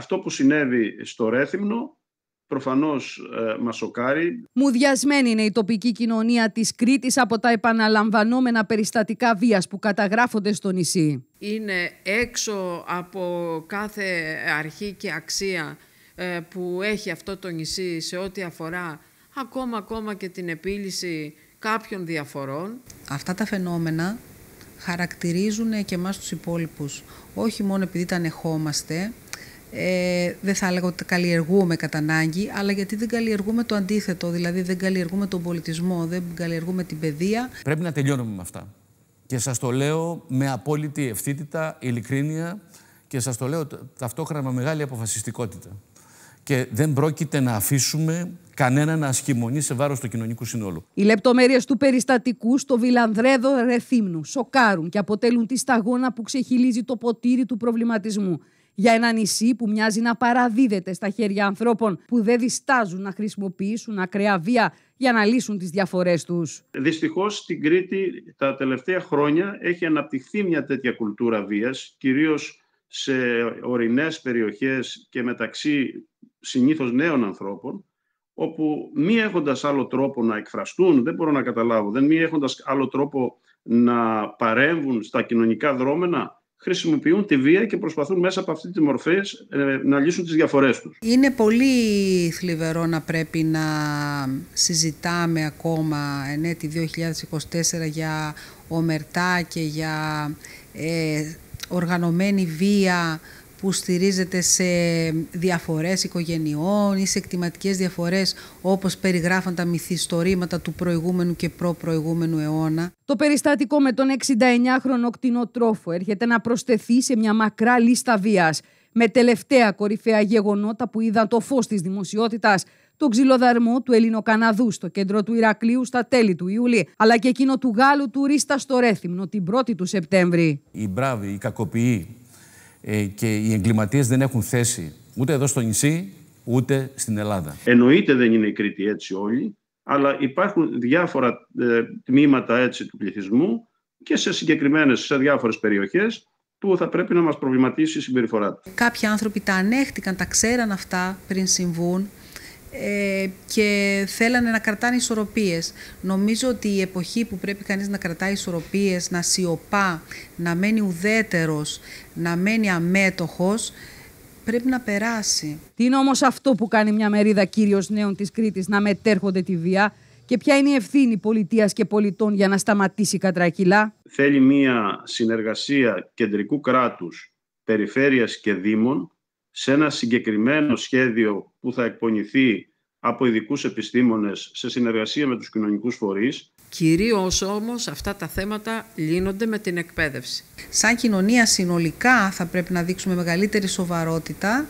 αυτό που συνέβη στο Ρέθυμνο προφανώς ε, μας σοκάρει. Μουδιασμένη είναι η τοπική κοινωνία της Κρήτης από τα επαναλαμβανόμενα περιστατικά βίας που καταγράφονται στο νησί. Είναι έξω από κάθε αρχή και αξία ε, που έχει αυτό το νησί σε ό,τι αφορά ακόμα, ακόμα και την επίλυση κάποιων διαφορών. Αυτά τα φαινόμενα χαρακτηρίζουν και εμάς τους υπόλοιπους. Όχι μόνο επειδή τα ανεχόμαστε, ε, δεν θα έλεγα ότι καλλιεργούμε κατά ανάγκη, αλλά γιατί δεν καλλιεργούμε το αντίθετο. Δηλαδή, δεν καλλιεργούμε τον πολιτισμό, δεν καλλιεργούμε την παιδεία. Πρέπει να τελειώνουμε με αυτά. Και σας το λέω με απόλυτη ευθύτητα, ειλικρίνεια και σας το λέω ταυτόχρονα με μεγάλη αποφασιστικότητα. Και δεν πρόκειται να αφήσουμε κανένα να ασχημονεί σε βάρος του κοινωνικού συνόλου. Οι λεπτομέρειες του περιστατικού στο Βιλανδρέδο Ρεθύμνου σοκάρουν και αποτελούν τη σταγόνα που ξεχυλίζει το ποτήρι του προβληματισμού για ένα νησί που μοιάζει να παραδίδεται στα χέρια ανθρώπων που δεν διστάζουν να χρησιμοποιήσουν ακραία βία για να λύσουν τις διαφορές τους. Δυστυχώς στην Κρήτη τα τελευταία χρόνια έχει αναπτυχθεί μια τέτοια κουλτούρα βίας, κυρίως σε ορεινές περιοχές και μεταξύ συνήθως νέων ανθρώπων, όπου μη έχοντας άλλο τρόπο να εκφραστούν, δεν μπορώ να καταλάβω, δεν μη έχοντας άλλο τρόπο να παρέμβουν στα κοινωνικά δρόμενα, χρησιμοποιούν τη βία και προσπαθούν μέσα από αυτή τη μορφή ε, να λύσουν τις διαφορές τους. Είναι πολύ θλιβερό να πρέπει να συζητάμε ακόμα εν 2024 για ομερτά και για ε, οργανωμένη βία που στηρίζεται σε διαφορές οικογενειών ή σε εκτιματικές διαφορές όπως περιγράφαν τα μυθιστορήματα του προηγούμενου και προπροηγούμενου αιώνα. Το περιστατικό με τον 69χρονο κτηνοτρόφο έρχεται να προσθεθεί σε μια μακρά λίστα βίας με τελευταία κορυφαία γεγονότα που είδαν το φως της δημοσιότητας το ξυλοδαρμό του Ελληνοκαναδού στο κέντρο του Ηρακλείου στα τέλη του Ιούλη, αλλά και εκείνο του Γάλλου τουρίστα στο Ρέθυμνο την 1η του Σεπτέμβρη. Οι μπράβοι, οι κακοποιοί ε, και οι εγκληματίες δεν έχουν θέση ούτε εδώ στο νησί, ούτε στην Ελλάδα. Εννοείται δεν είναι η Κρήτη έτσι όλοι, αλλά υπάρχουν διάφορα ε, τμήματα έτσι του πληθυσμού και σε συγκεκριμένες, σε διάφορες περιοχές που θα πρέπει να μας προβληματίσει η συμπεριφορά του. Κάποιοι άνθρωποι τα ανέχτηκαν, τα ξέραν αυτά πριν συμβούν ε, και θέλανε να κρατάνε ισορροπίες. Νομίζω ότι η εποχή που πρέπει κανείς να κρατάει ισορροπίες, να σιωπά, να μένει ουδέτερος, να μένει αμέτωχος, πρέπει να περάσει. Τι είναι όμως αυτό που κάνει μια μερίδα κύριος νέων της Κρήτης να μετέρχονται τη βία και ποια είναι η ευθύνη πολιτείας και πολιτών για να σταματήσει η κατρακυλά. Θέλει μια συνεργασία κεντρικού κράτους, περιφέρειας και δήμων σε ένα συγκεκριμένο σχέδιο που θα εκπονηθεί από ειδικούς επιστήμονες σε συνεργασία με τους κοινωνικούς φορείς. Κυρίως όμως αυτά τα θέματα λύνονται με την εκπαίδευση. Σαν κοινωνία συνολικά θα πρέπει να δείξουμε μεγαλύτερη σοβαρότητα,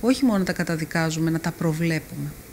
όχι μόνο να τα καταδικάζουμε, να τα προβλέπουμε.